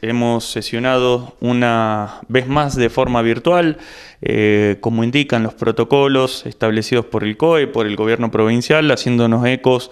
Hemos sesionado una vez más de forma virtual, eh, como indican los protocolos establecidos por el COE, por el gobierno provincial, haciéndonos ecos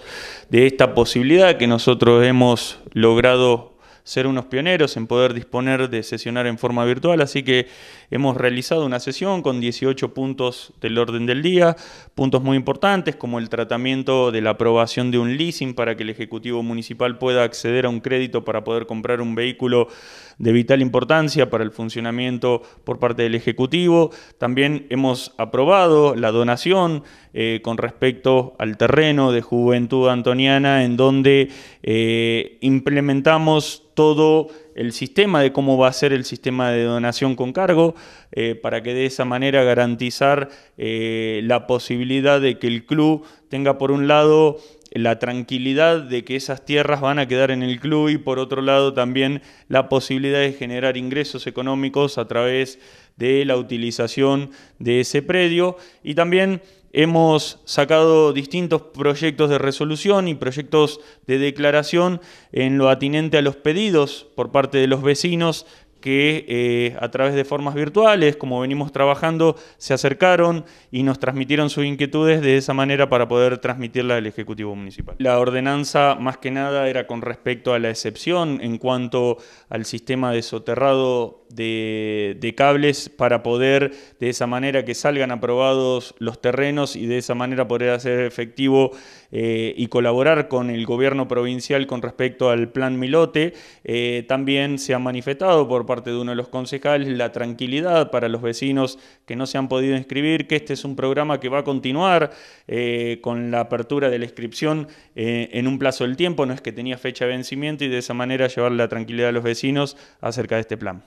de esta posibilidad que nosotros hemos logrado ser unos pioneros en poder disponer de sesionar en forma virtual, así que hemos realizado una sesión con 18 puntos del orden del día, puntos muy importantes como el tratamiento de la aprobación de un leasing para que el Ejecutivo Municipal pueda acceder a un crédito para poder comprar un vehículo de vital importancia para el funcionamiento por parte del Ejecutivo. También hemos aprobado la donación eh, con respecto al terreno de Juventud Antoniana, en donde eh, implementamos todo el sistema de cómo va a ser el sistema de donación con cargo, eh, para que de esa manera garantizar eh, la posibilidad de que el club tenga por un lado la tranquilidad de que esas tierras van a quedar en el club y por otro lado también la posibilidad de generar ingresos económicos a través de la utilización de ese predio y también hemos sacado distintos proyectos de resolución y proyectos de declaración en lo atinente a los pedidos por parte de los vecinos que eh, a través de formas virtuales, como venimos trabajando, se acercaron y nos transmitieron sus inquietudes de esa manera para poder transmitirla al Ejecutivo Municipal. La ordenanza más que nada era con respecto a la excepción en cuanto al sistema de soterrado de, cables para poder de esa manera que salgan aprobados los terrenos y de esa manera poder hacer efectivo eh, y colaborar con el gobierno provincial con respecto al plan Milote. Eh, también se ha manifestado por parte de uno de los concejales, la tranquilidad para los vecinos que no se han podido inscribir, que este es un programa que va a continuar eh, con la apertura de la inscripción eh, en un plazo del tiempo, no es que tenía fecha de vencimiento y de esa manera llevar la tranquilidad a los vecinos acerca de este plan.